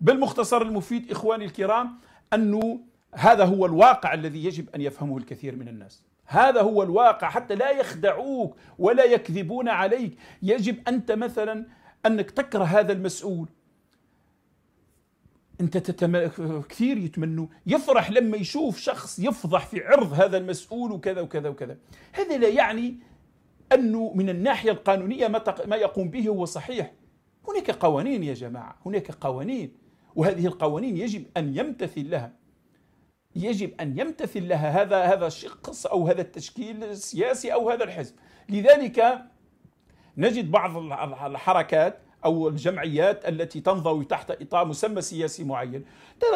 بالمختصر المفيد إخواني الكرام أنه هذا هو الواقع الذي يجب أن يفهمه الكثير من الناس هذا هو الواقع حتى لا يخدعوك ولا يكذبون عليك يجب أنت مثلا أنك تكره هذا المسؤول انت تتم... كثير يتمنوا يفرح لما يشوف شخص يفضح في عرض هذا المسؤول وكذا وكذا وكذا هذا لا يعني انه من الناحيه القانونيه ما, تق... ما يقوم به هو صحيح هناك قوانين يا جماعه هناك قوانين وهذه القوانين يجب أن يمتثل لها يجب أن يمتثل لها هذا هذا الشخص أو هذا التشكيل السياسي أو هذا الحزب لذلك نجد بعض الحركات أو الجمعيات التي تنضوي تحت إطار مسمى سياسي معين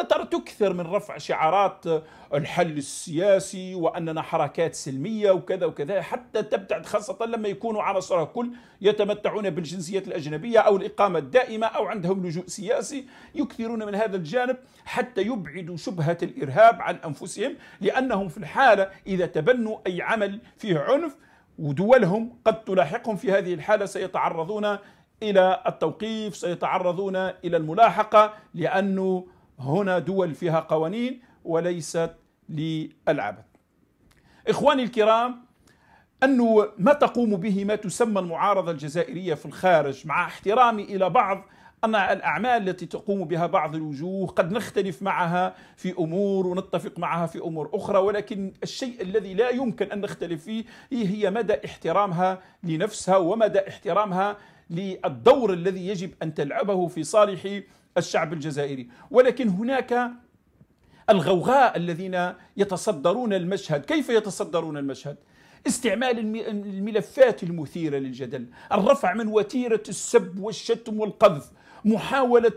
ترى تكثر من رفع شعارات الحل السياسي وأننا حركات سلمية وكذا وكذا حتى تبتعد خاصة لما يكونوا على صورة كل يتمتعون بالجنسية الأجنبية أو الإقامة الدائمة أو عندهم لجوء سياسي يكثرون من هذا الجانب حتى يبعدوا شبهة الإرهاب عن أنفسهم لأنهم في الحالة إذا تبنوا أي عمل فيه عنف ودولهم قد تلاحقهم في هذه الحالة سيتعرضون إلى التوقيف سيتعرضون إلى الملاحقة لأنه هنا دول فيها قوانين وليست للعبث إخواني الكرام أنه ما تقوم به ما تسمى المعارضة الجزائرية في الخارج مع احترامي إلى بعض أن الأعمال التي تقوم بها بعض الوجوه قد نختلف معها في أمور ونتفق معها في أمور أخرى ولكن الشيء الذي لا يمكن أن نختلف فيه هي مدى احترامها لنفسها ومدى احترامها للدور الذي يجب ان تلعبه في صالح الشعب الجزائري ولكن هناك الغوغاء الذين يتصدرون المشهد كيف يتصدرون المشهد استعمال الملفات المثيرة للجدل الرفع من وتيرة السب والشتم والقذف محاولة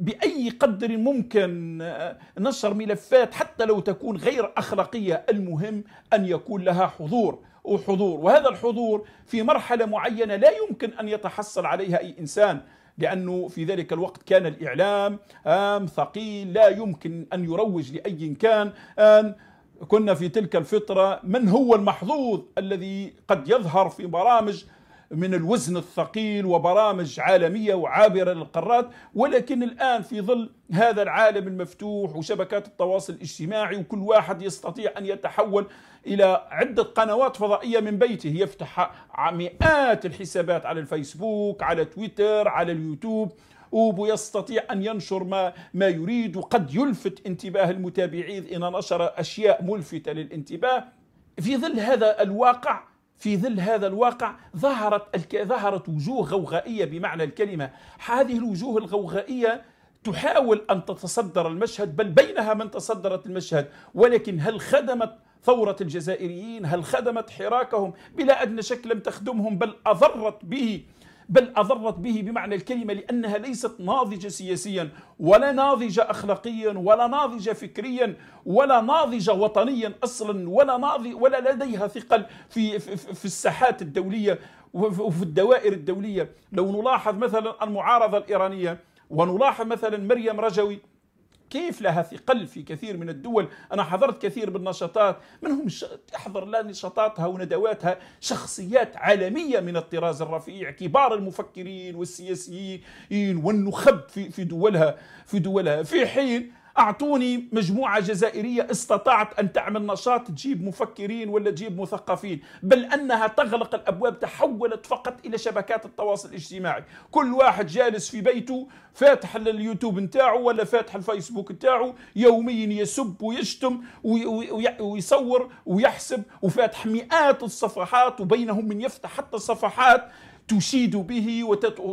بأي قدر ممكن آه، نشر ملفات حتى لو تكون غير أخلاقية المهم أن يكون لها حضور وحضور وهذا الحضور في مرحلة معينة لا يمكن أن يتحصل عليها أي إنسان لأنه في ذلك الوقت كان الإعلام ثقيل لا يمكن أن يروج لأي كان أن آه، كنا في تلك الفترة من هو المحظوظ الذي قد يظهر في برامج من الوزن الثقيل وبرامج عالمية وعابرة للقارات ولكن الآن في ظل هذا العالم المفتوح وشبكات التواصل الاجتماعي وكل واحد يستطيع أن يتحول إلى عدة قنوات فضائية من بيته يفتح مئات الحسابات على الفيسبوك على تويتر على اليوتيوب ويستطيع أن ينشر ما, ما يريد وقد يلفت انتباه المتابعين إن نشر أشياء ملفتة للانتباه في ظل هذا الواقع في ظل هذا الواقع ظهرت ظهرت وجوه غوغائيه بمعنى الكلمه هذه الوجوه الغوغائيه تحاول ان تتصدر المشهد بل بينها من تصدرت المشهد ولكن هل خدمت ثورة الجزائريين هل خدمت حراكهم بلا أدنى شك لم تخدمهم بل أضرت به بل أضرت به بمعنى الكلمة لأنها ليست ناضجة سياسيا ولا ناضجة أخلاقيا ولا ناضجة فكريا ولا ناضجة وطنيا أصلا ولا ناضج ولا لديها ثقل في, في, في الساحات الدولية وفي الدوائر الدولية لو نلاحظ مثلا المعارضة الإيرانية ونلاحظ مثلا مريم رجوي كيف لها ثقل في كثير من الدول أنا حضرت كثير من النشاطات منهم يحضر لا نشاطاتها وندواتها شخصيات عالمية من الطراز الرفيع كبار المفكرين والسياسيين والنخب في, في دولها في دولها في حين أعطوني مجموعة جزائرية استطاعت أن تعمل نشاط تجيب مفكرين ولا تجيب مثقفين بل أنها تغلق الأبواب تحولت فقط إلى شبكات التواصل الاجتماعي كل واحد جالس في بيته فاتح اليوتيوب نتاعو ولا فاتح الفيسبوك نتاعو يوميا يسب ويشتم ويصور ويحسب وفاتح مئات الصفحات وبينهم من يفتح حتى صفحات تشيد به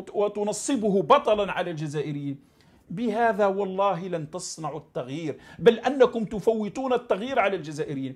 وتنصبه بطلا على الجزائريين بهذا والله لن تصنعوا التغيير بل أنكم تفوتون التغيير على الجزائريين